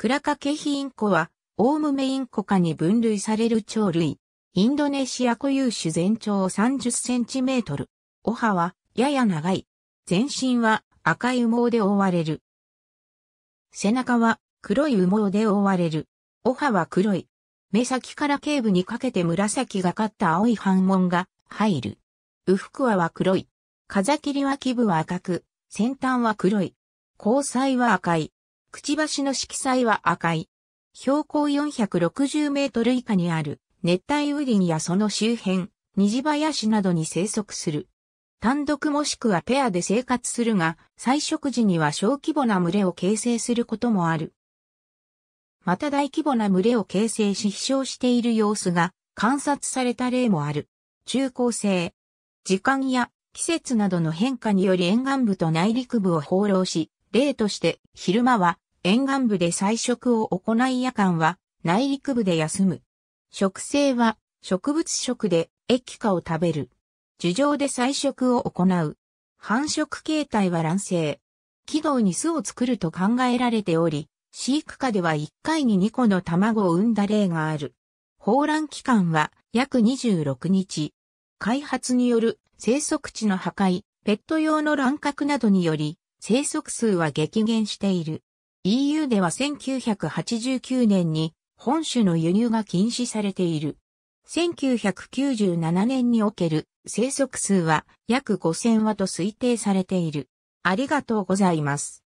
クラカケヒインコは、オウムメインコ科に分類される鳥類。インドネシア固有種全長30センチメートル。おハは、やや長い。全身は赤い羽毛で覆われる。背中は黒い羽毛で覆われる。おハは黒い。目先から頸部にかけて紫がかった青い反紋が入る。ウフクワは黒い。風切りは基部は赤く、先端は黒い。交際は赤い。くちばしの色彩は赤い。標高460メートル以下にある熱帯雨林やその周辺、虹林などに生息する。単独もしくはペアで生活するが、採食時には小規模な群れを形成することもある。また大規模な群れを形成し飛翔している様子が観察された例もある。中高生。時間や季節などの変化により沿岸部と内陸部を放浪し、例として昼間は沿岸部で菜食を行い夜間は内陸部で休む。食性は植物食で液化を食べる。樹上で採食を行う。繁殖形態は卵生。軌道に巣を作ると考えられており、飼育下では1回に2個の卵を産んだ例がある。放卵期間は約26日。開発による生息地の破壊、ペット用の乱獲などにより、生息数は激減している。EU では1989年に本種の輸入が禁止されている。1997年における生息数は約5000羽と推定されている。ありがとうございます。